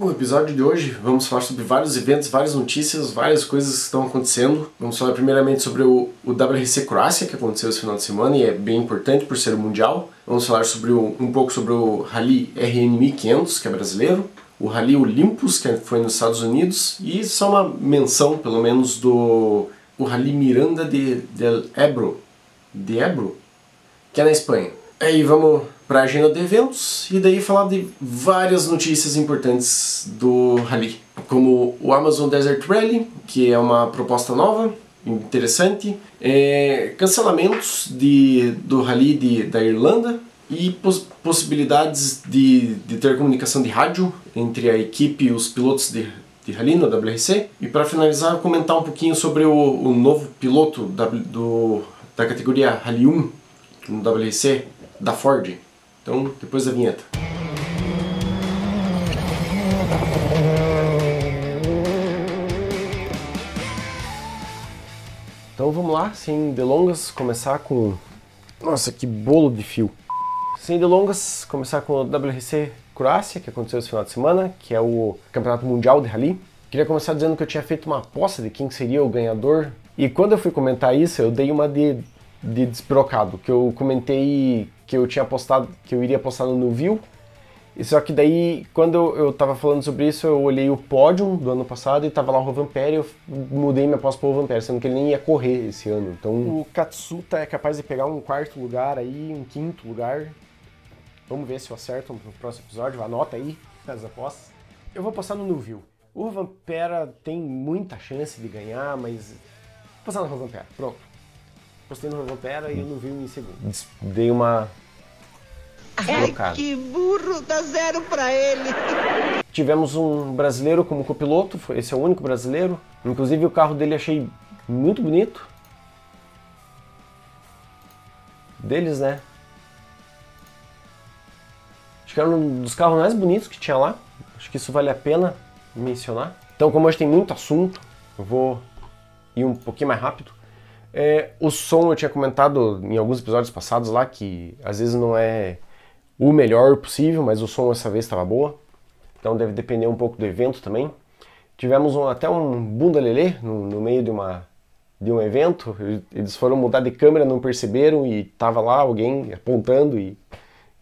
No episódio de hoje vamos falar sobre vários eventos, várias notícias, várias coisas que estão acontecendo. Vamos falar primeiramente sobre o, o WRC Croácia que aconteceu esse final de semana e é bem importante por ser mundial. Vamos falar sobre o, um pouco sobre o Rally RN1500 que é brasileiro, o Rally Olympus que foi nos Estados Unidos e só uma menção pelo menos do o Rally Miranda de del Ebro, de Ebro, que é na Espanha. Aí vamos para a agenda de eventos e daí falar de várias notícias importantes do rally, como o Amazon Desert Rally, que é uma proposta nova, interessante, é, cancelamentos de, do rally de, da Irlanda e pos, possibilidades de, de ter comunicação de rádio entre a equipe e os pilotos de, de rally na WRC. E para finalizar, comentar um pouquinho sobre o, o novo piloto da, do, da categoria Rally 1 no WRC da Ford. Então, depois da vinheta. Então vamos lá, sem delongas, começar com... Nossa, que bolo de fio! Sem delongas, começar com o WRC Croácia, que aconteceu esse final de semana, que é o Campeonato Mundial de Rally. Queria começar dizendo que eu tinha feito uma aposta de quem seria o ganhador. E quando eu fui comentar isso, eu dei uma de de Desbrocado, que eu comentei que eu tinha postado, que eu iria postar no View. E só que daí, quando eu, tava falando sobre isso, eu olhei o pódio do ano passado e tava lá o Rovan Pérez, eu mudei minha aposta pro Rovan Pérez, sendo que ele nem ia correr esse ano. Então... O Katsuta é capaz de pegar um quarto lugar aí, um quinto lugar. Vamos ver se eu acerto no próximo episódio, anota aí as apostas. Eu vou passar no Nuvio. O Rovan Pera tem muita chance de ganhar, mas... Vou passar no Rovan Pera, pronto postei no pera e eu não vi um segundo. Dei uma. É Ai, que burro, dá zero pra ele. Tivemos um brasileiro como copiloto, esse é o único brasileiro. Inclusive o carro dele achei muito bonito. Deles, né? Acho que era um dos carros mais bonitos que tinha lá. Acho que isso vale a pena mencionar. Então, como hoje tem muito assunto, eu vou ir um pouquinho mais rápido. É, o som, eu tinha comentado em alguns episódios passados lá que às vezes não é o melhor possível, mas o som essa vez estava boa. Então deve depender um pouco do evento também. Tivemos um, até um bunda lelê no, no meio de, uma, de um evento. Eles foram mudar de câmera, não perceberam e tava lá alguém apontando e,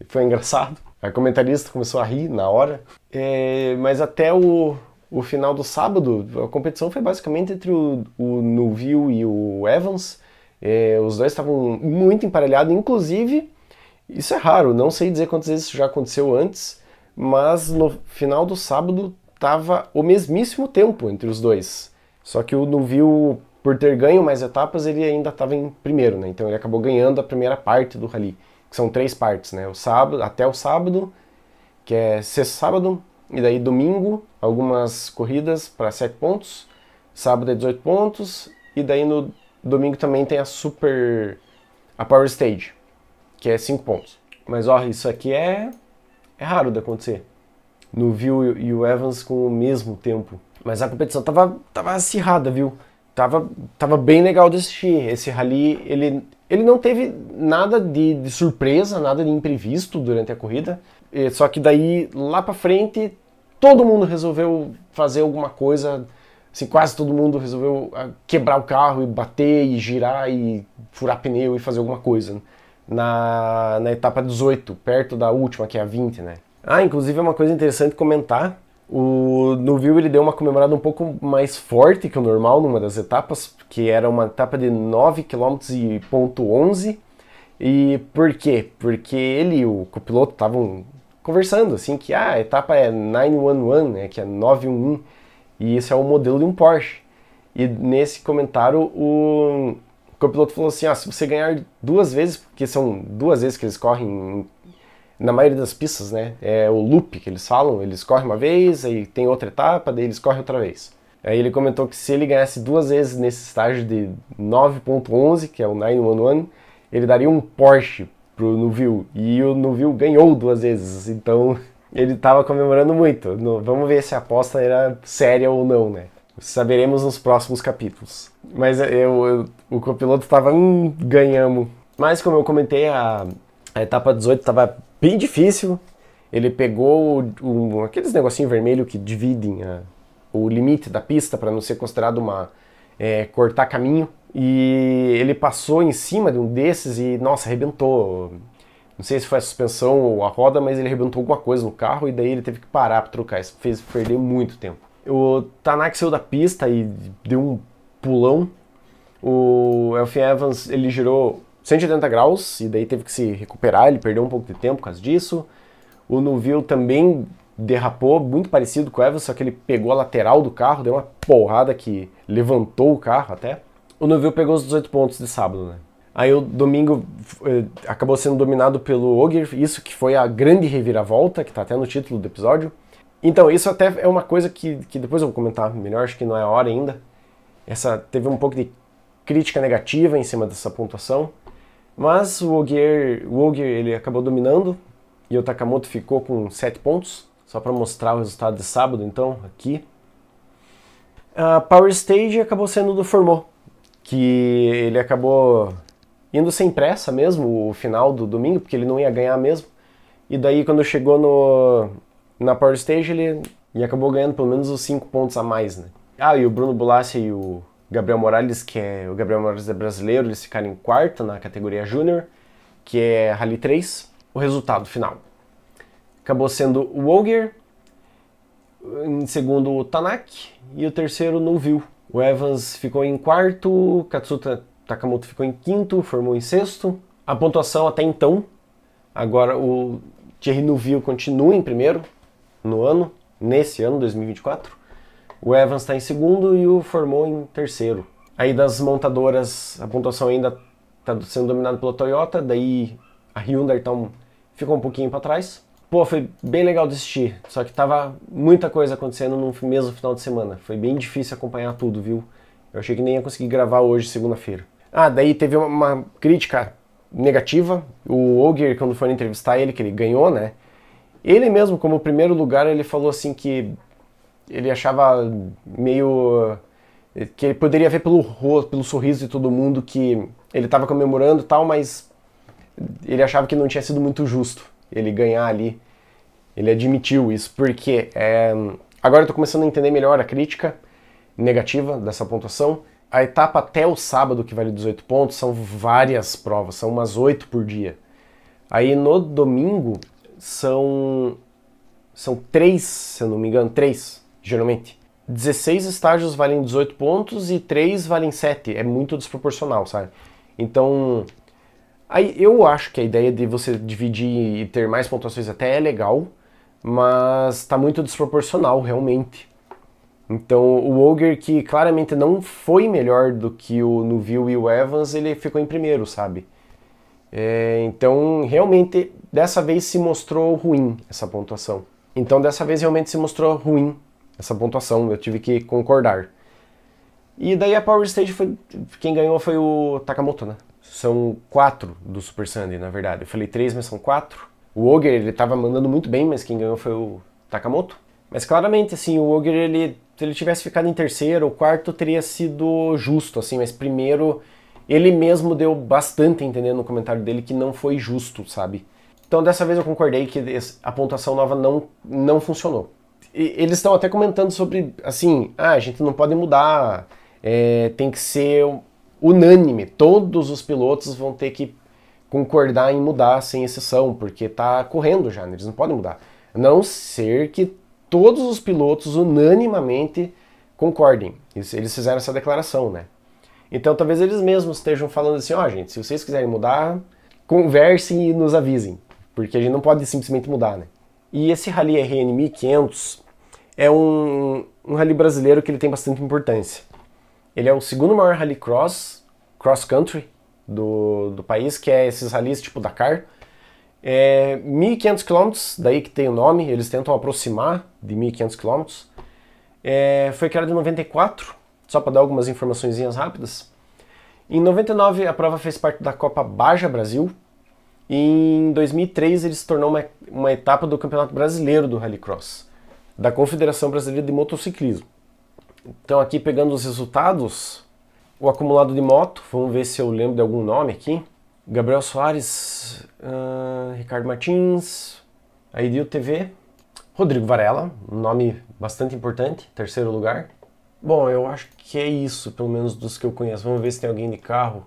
e foi engraçado. A comentarista começou a rir na hora. É, mas até o, o final do sábado, a competição foi basicamente entre o, o e o Evans. É, os dois estavam muito emparelhados, inclusive, isso é raro, não sei dizer quantas vezes isso já aconteceu antes, mas no final do sábado estava o mesmíssimo tempo entre os dois. Só que o Nuville, por ter ganho mais etapas, ele ainda estava em primeiro, né? Então ele acabou ganhando a primeira parte do rally, que são três partes, né? O sábado, até o sábado, que é sexto sábado, e daí domingo, algumas corridas para 7 pontos. Sábado é 18 pontos. E daí no domingo também tem a Super. a Power Stage, que é 5 pontos. Mas ó, isso aqui é. é raro de acontecer. No Viu e o Evans com o mesmo tempo. Mas a competição tava, tava acirrada, viu? Tava, tava bem legal de assistir. Esse rally, ele, ele não teve nada de, de surpresa, nada de imprevisto durante a corrida. Só que daí, lá pra frente, todo mundo resolveu fazer alguma coisa, assim, quase todo mundo resolveu ah, quebrar o carro e bater e girar e furar pneu e fazer alguma coisa. Né? Na, na etapa 18, perto da última, que é a 20, né? Ah, inclusive é uma coisa interessante comentar. O Nuvil ele deu uma comemorada um pouco mais forte que o normal numa das etapas, que era uma etapa de 9 km e ponto 11 e por quê? Porque ele e o copiloto estavam conversando, assim, que ah, a etapa é 911, né, que é 911, e isso é o modelo de um Porsche. E nesse comentário o copiloto falou assim, ah, se você ganhar duas vezes, porque são duas vezes que eles correm na maioria das pistas, né, é o loop que eles falam, eles correm uma vez, aí tem outra etapa, daí eles correm outra vez. Aí ele comentou que se ele ganhasse duas vezes nesse estágio de 9.11, que é o 911, ele daria um Porsche pro Nuvil. E o Nuvil ganhou duas vezes, então ele estava comemorando muito. No, vamos ver se a aposta era séria ou não, né? Saberemos nos próximos capítulos. Mas eu, eu o copiloto estava, hum, ganhamos. Mas como eu comentei, a, a etapa 18 estava bem difícil. Ele pegou um, aqueles negocinho vermelho que dividem a, o limite da pista para não ser considerado uma é, cortar caminho. E ele passou em cima de um desses e, nossa, arrebentou. Não sei se foi a suspensão ou a roda, mas ele arrebentou alguma coisa no carro e daí ele teve que parar para trocar. Isso fez perder muito tempo. O Tanak saiu da pista e deu um pulão. O Elfin Evans, ele girou 180 graus e daí teve que se recuperar, ele perdeu um pouco de tempo por causa disso. O Nuville também derrapou, muito parecido com o Evans, só que ele pegou a lateral do carro, deu uma porrada que levantou o carro até. O Neville pegou os 18 pontos de sábado, né? Aí o domingo eh, acabou sendo dominado pelo Ogier, isso que foi a grande reviravolta, que tá até no título do episódio. Então, isso até é uma coisa que, que depois eu vou comentar melhor, acho que não é a hora ainda. Essa teve um pouco de crítica negativa em cima dessa pontuação, mas o Ogier, o Ogier ele acabou dominando e o Takamoto ficou com 7 pontos. Só para mostrar o resultado de sábado, então, aqui. A Power Stage acabou sendo do Formô, que ele acabou indo sem pressa mesmo, o final do domingo, porque ele não ia ganhar mesmo. E daí, quando chegou no, na Power Stage, ele e acabou ganhando pelo menos os 5 pontos a mais, né? Ah, e o Bruno Bulassi e o Gabriel Morales, que é o Gabriel Morales é brasileiro, eles ficaram em quarta na categoria Júnior, que é Rally 3. O resultado final acabou sendo o Ogier, em segundo o Tanak e o terceiro o O Evans ficou em quarto, Katsuta Takamoto ficou em quinto, formou em sexto. A pontuação até então, agora o Thierry Nuville continua em primeiro no ano, nesse ano 2024. O Evans está em segundo e o formou em terceiro. Aí das montadoras, a pontuação ainda está sendo dominada pela Toyota, daí a Hyundai então, ficou um pouquinho para trás. Pô, foi bem legal de assistir, só que tava muita coisa acontecendo no mesmo final de semana. Foi bem difícil acompanhar tudo, viu? Eu achei que nem ia conseguir gravar hoje, segunda-feira. Ah, daí teve uma, uma crítica negativa. O Ogier, quando foram entrevistar ele, que ele ganhou, né? Ele mesmo, como primeiro lugar, ele falou assim que ele achava meio eh, que ele poderia ver pelo rosto, pelo sorriso de todo mundo que ele estava comemorando tal, mas ele achava que não tinha sido muito justo ele ganhar ali. Ele admitiu isso, porque é, agora eu estou começando a entender melhor a crítica negativa dessa pontuação. A etapa até o sábado, que vale 18 pontos, são várias provas, são umas 8 por dia. Aí no domingo são são três, se eu não me engano, três, geralmente. 16 estágios valem 18 pontos e 3 valem 7. É muito desproporcional, sabe? Então, Aí eu acho que a ideia de você dividir e ter mais pontuações até é legal, mas está muito desproporcional realmente. Então o Ogre, que claramente não foi melhor do que o Nuville e o Evans, ele ficou em primeiro, sabe? É, então realmente dessa vez se mostrou ruim essa pontuação. Então dessa vez realmente se mostrou ruim essa pontuação, eu tive que concordar. E daí a Power Stage foi. Quem ganhou foi o Takamoto, né? São quatro do Super Sunday, na verdade. Eu falei três, mas são quatro. O Ogre, ele tava mandando muito bem, mas quem ganhou foi o Takamoto. Mas claramente, assim, o Ogre, ele, se ele tivesse ficado em terceiro ou quarto, teria sido justo, assim, mas primeiro, ele mesmo deu bastante entender no comentário dele que não foi justo, sabe? Então dessa vez eu concordei que a pontuação nova não, não funcionou. E, eles estão até comentando sobre, assim, ah, a gente não pode mudar, é, tem que ser unânime. Todos os pilotos vão ter que concordar em mudar, sem exceção, porque tá correndo já, né? eles não podem mudar. A não ser que todos os pilotos unanimamente concordem. Eles fizeram essa declaração, né? Então talvez eles mesmos estejam falando assim, ó oh, gente, se vocês quiserem mudar, conversem e nos avisem, porque a gente não pode simplesmente mudar, né? E esse Rally RN 1500 é um, um rally brasileiro que ele tem bastante importância. Ele é o segundo maior rallycross, cross country, do, do país, que é esses rallies tipo Dakar. É 1.500 km, daí que tem o nome, eles tentam aproximar de 1.500 km. É, foi criado em 94, só para dar algumas informações rápidas. Em 99 a prova fez parte da Copa Baja Brasil. E em 2003 ele se tornou uma, uma etapa do Campeonato Brasileiro do Rallycross, da Confederação Brasileira de Motociclismo. Então aqui pegando os resultados, o acumulado de moto, vamos ver se eu lembro de algum nome aqui. Gabriel Soares, uh, Ricardo Martins, Aidil TV, Rodrigo Varela, um nome bastante importante, terceiro lugar. Bom, eu acho que é isso, pelo menos dos que eu conheço. Vamos ver se tem alguém de carro.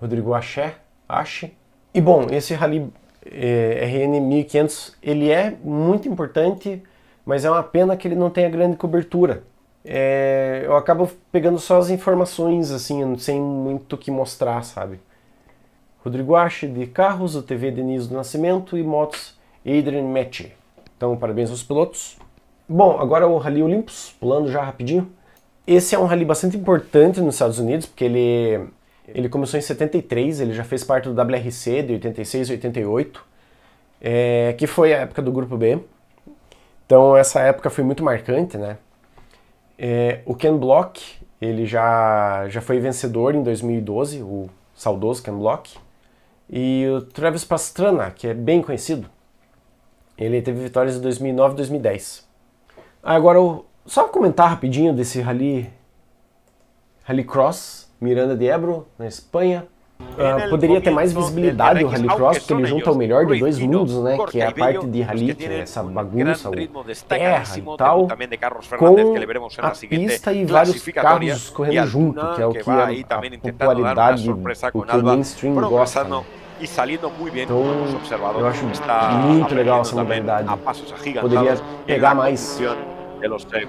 Rodrigo Axé, Ache. E bom, esse Rally eh, RN 1500, ele é muito importante mas é uma pena que ele não tenha grande cobertura. É, eu acabo pegando só as informações, assim, sem muito o que mostrar, sabe? Rodrigo Ache de carros, o TV Denise do Nascimento e motos Adrian Metz. Então, parabéns aos pilotos. Bom, agora o Rally Olympus, pulando já rapidinho. Esse é um rally bastante importante nos Estados Unidos, porque ele, ele começou em 73, ele já fez parte do WRC de 86 e 88, é, que foi a época do Grupo B. Então essa época foi muito marcante, né? É, o Ken Block, ele já, já foi vencedor em 2012, o saudoso Ken Block. E o Travis Pastrana, que é bem conhecido, ele teve vitórias em 2009 e 2010. Agora, só comentar rapidinho desse Rally, rally Cross Miranda de Ebro, na Espanha. Uh, poderia ter mais visibilidade é o Rallycross, é porque ele junta o melhor de dois mundos, né? Que é a parte de rally, que é essa bagunça, o terra e tal, com a pista e vários carros correndo junto, que é o que a, a popularidade, o que o mainstream gosta. Né? então, eu acho observadores. Está muito legal essa novidade. Poderia pegar mais. Eh,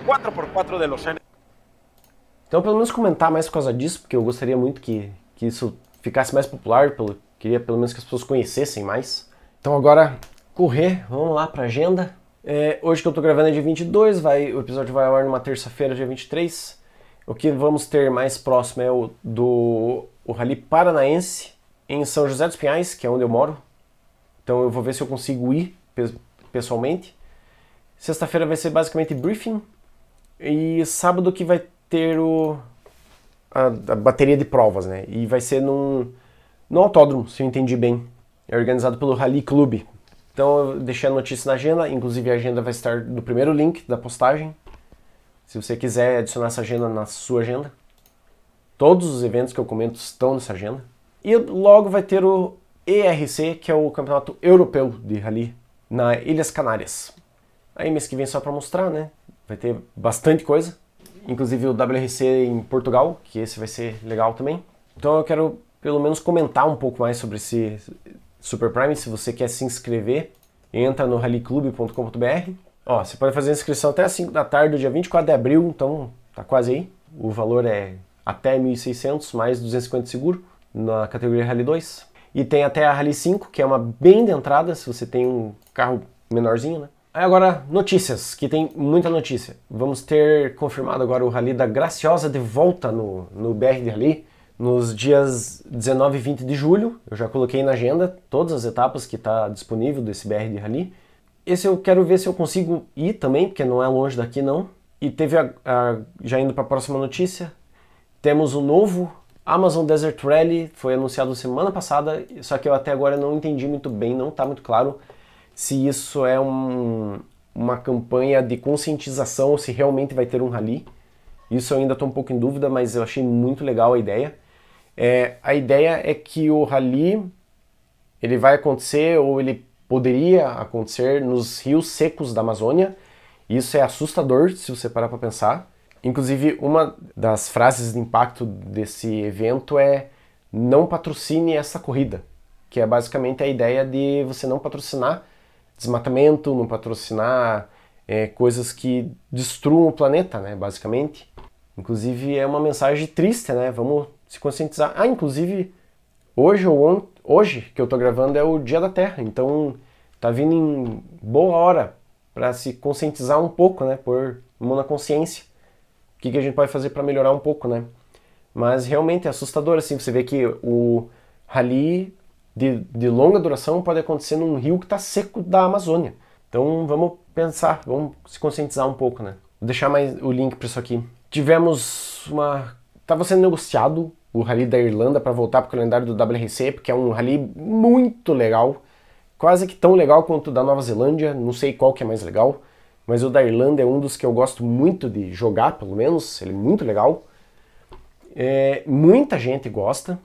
então, pelo menos comentar mais por causa disso, porque eu gostaria muito que, que isso ficasse mais popular, pelo, queria pelo menos que as pessoas conhecessem mais. Então agora, correr, vamos lá para a agenda. É, hoje que eu estou gravando é dia 22, vai, o episódio vai ao ar numa terça-feira, dia 23. O que vamos ter mais próximo é o do o Rally Paranaense em São José dos Pinhais, que é onde eu moro. Então eu vou ver se eu consigo ir pessoalmente. Sexta-feira vai ser basicamente briefing. E sábado que vai ter o a, a, bateria de provas, né? E vai ser num, num autódromo, se eu entendi bem. É organizado pelo Rally Club. Então eu deixei a notícia na agenda, inclusive a agenda vai estar no primeiro link da postagem. Se você quiser adicionar essa agenda na sua agenda. Todos os eventos que eu comento estão nessa agenda. E logo vai ter o ERC, que é o Campeonato Europeu de Rally, na Ilhas Canárias. Aí mês que vem só para mostrar, né? Vai ter bastante coisa inclusive o WRC em Portugal, que esse vai ser legal também. Então eu quero pelo menos comentar um pouco mais sobre esse Super Prime. Se você quer se inscrever, entra no rallyclub.com.br. Ó, você pode fazer a inscrição até as 5 da tarde, dia 24 de abril, então tá quase aí. O valor é até 1.600 mais 250 seguro na categoria Rally 2. E tem até a Rally 5, que é uma bem de entrada, se você tem um carro menorzinho, né? Agora, notícias, que tem muita notícia. Vamos ter confirmado agora o Rally da Graciosa de volta no, no BR de Rally nos dias 19 e 20 de julho. Eu já coloquei na agenda todas as etapas que está disponível desse BR de Rally. Esse eu quero ver se eu consigo ir também, porque não é longe daqui não. E teve, a, a, já indo para a próxima notícia, temos o novo Amazon Desert Rally, foi anunciado semana passada, só que eu até agora não entendi muito bem, não está muito claro se isso é um, uma campanha de conscientização ou se realmente vai ter um rally. Isso eu ainda estou um pouco em dúvida, mas eu achei muito legal a ideia. É, a ideia é que o rally ele vai acontecer ou ele poderia acontecer nos rios secos da Amazônia. Isso é assustador se você parar para pensar. Inclusive, uma das frases de impacto desse evento é não patrocine essa corrida, que é basicamente a ideia de você não patrocinar desmatamento, não patrocinar é, coisas que destruam o planeta, né, basicamente. Inclusive é uma mensagem triste, né? Vamos se conscientizar. Ah, inclusive hoje ou ontem, hoje que eu tô gravando é o Dia da Terra, então tá vindo em boa hora para se conscientizar um pouco, né? Por mão na consciência. O que, que a gente pode fazer para melhorar um pouco, né? Mas realmente é assustador, assim, você vê que o Rally de, de longa duração pode acontecer num rio que está seco da Amazônia. Então vamos pensar, vamos se conscientizar um pouco, né? Vou deixar mais o link para isso aqui. Tivemos uma. Estava sendo negociado o Rally da Irlanda para voltar para o calendário do WRC, porque é um rally muito legal, quase que tão legal quanto o da Nova Zelândia, não sei qual que é mais legal, mas o da Irlanda é um dos que eu gosto muito de jogar, pelo menos, ele é muito legal. É, muita gente gosta,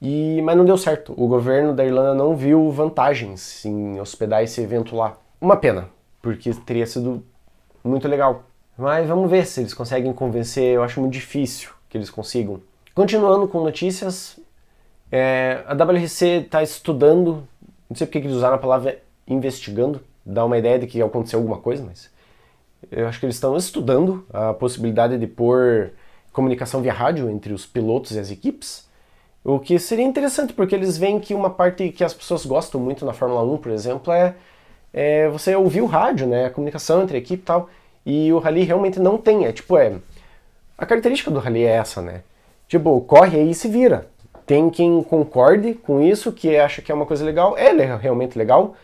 e, mas não deu certo. O governo da Irlanda não viu vantagens em hospedar esse evento lá. Uma pena, porque teria sido muito legal. Mas vamos ver se eles conseguem convencer. Eu acho muito difícil que eles consigam. Continuando com notícias, é, a WRC está estudando, não sei porque que eles usaram a palavra investigando, dá uma ideia de que aconteceu alguma coisa, mas eu acho que eles estão estudando a possibilidade de pôr comunicação via rádio entre os pilotos e as equipes o que seria interessante, porque eles veem que uma parte que as pessoas gostam muito na Fórmula 1, por exemplo, é, é você ouvir o rádio, né? A comunicação entre a equipe e tal. E o rally realmente não tem. É tipo, é. A característica do rally é essa, né? Tipo, corre aí e se vira. Tem quem concorde com isso, que acha que é uma coisa legal. É realmente legal,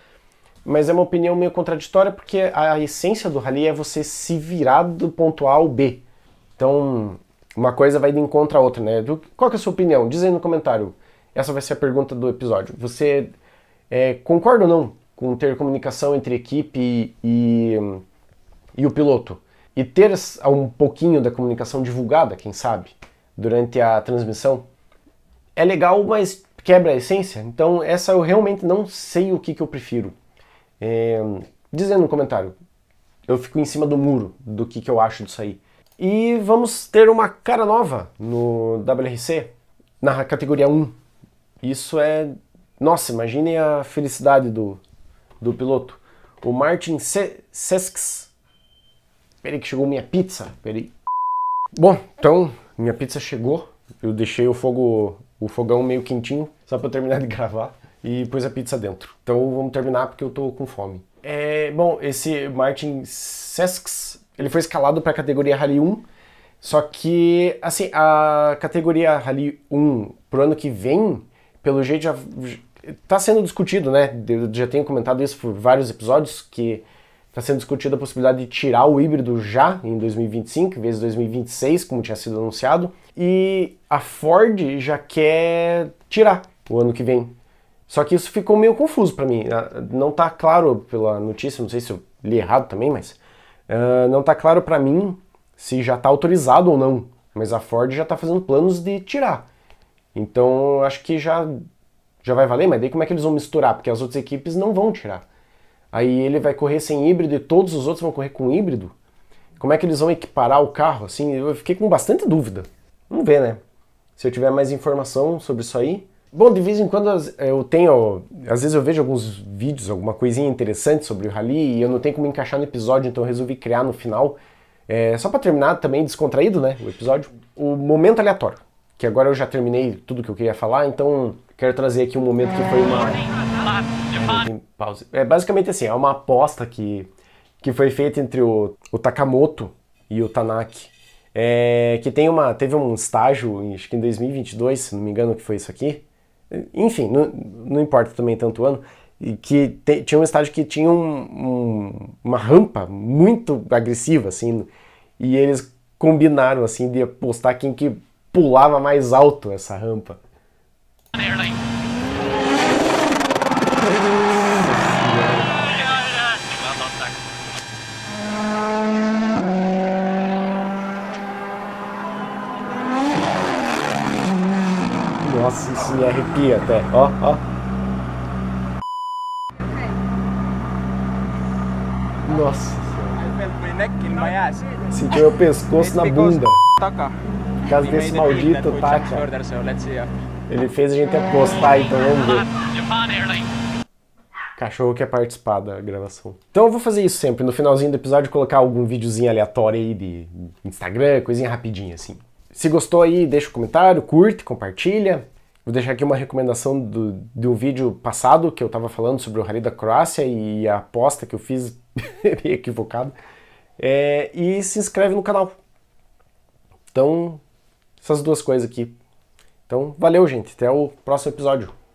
mas é uma opinião meio contraditória, porque a essência do rally é você se virar do ponto A ao B. Então, uma coisa vai de encontro à outra, né? Qual qual é a sua opinião? Diz aí no comentário. Essa vai ser a pergunta do episódio. Você é, concorda ou não com ter comunicação entre equipe e, e, e o piloto? E ter um pouquinho da comunicação divulgada, quem sabe, durante a transmissão? É legal, mas quebra a essência. Então, essa eu realmente não sei o que, que eu prefiro. É, aí no comentário. Eu fico em cima do muro do que, que eu acho disso aí. E vamos ter uma cara nova no WRC, na categoria 1. Isso é. Nossa, imaginem a felicidade do, do piloto. O Martin Sesks. Peraí, que chegou minha pizza. Peraí. Bom, então, minha pizza chegou. Eu deixei o fogo o fogão meio quentinho, só para terminar de gravar, e pus a pizza dentro. Então vamos terminar porque eu tô com fome. É, bom, esse Martin Sesks ele foi escalado para a categoria Rally 1, só que, assim, a categoria Rally 1 pro ano que vem, pelo jeito já está sendo discutido, né? Eu já tenho comentado isso por vários episódios, que está sendo discutida a possibilidade de tirar o híbrido já em 2025, em vez de 2026, como tinha sido anunciado, e a Ford já quer tirar o ano que vem. Só que isso ficou meio confuso para mim, ah, não está claro pela notícia, não sei se eu li errado também, mas ah, não está claro para mim se já está autorizado ou não, mas a Ford já está fazendo planos de tirar. Então acho que já, já vai valer, mas daí como é que eles vão misturar? Porque as outras equipes não vão tirar. Aí ele vai correr sem híbrido e todos os outros vão correr com híbrido? Como é que eles vão equiparar o carro? Assim, eu fiquei com bastante dúvida. Vamos ver, né? Se eu tiver mais informação sobre isso aí, Bom, de vez em quando é, eu tenho, às vezes eu vejo alguns vídeos, alguma coisinha interessante sobre o rally e eu não tenho como encaixar no episódio, então eu resolvi criar no final, é, só para terminar também descontraído, né, o episódio, o momento aleatório, que agora eu já terminei tudo que eu queria falar, então quero trazer aqui um momento que foi uma é basicamente assim, é uma aposta que que foi feita entre o, o Takamoto e o Tanaki. É, que tem uma, teve um estágio, acho que em 2022, se não me engano, que foi isso aqui, enfim, não, não importa também tanto o ano. E que te, tinha um estádio que tinha um, um, uma rampa muito agressiva, assim. E eles combinaram, assim, de apostar quem que pulava mais alto essa rampa. me arrepia até. Ó, ó. Nossa senhora. Sentiu meu pescoço na bunda. Por causa desse maldito taca. Tá, Ele fez a gente apostar, então vamos ver cachorro quer participar da gravação. Então eu vou fazer isso sempre, no finalzinho do episódio, colocar algum videozinho aleatório aí de Instagram, coisinha rapidinha assim. Se gostou aí, deixa o um comentário, curte, compartilha. Vou deixar aqui uma recomendação do, do vídeo passado que eu estava falando sobre o Rally da Croácia e a aposta que eu fiz equivocado. É, e se inscreve no canal. Então, essas duas coisas aqui. Então, valeu, gente. Até o próximo episódio.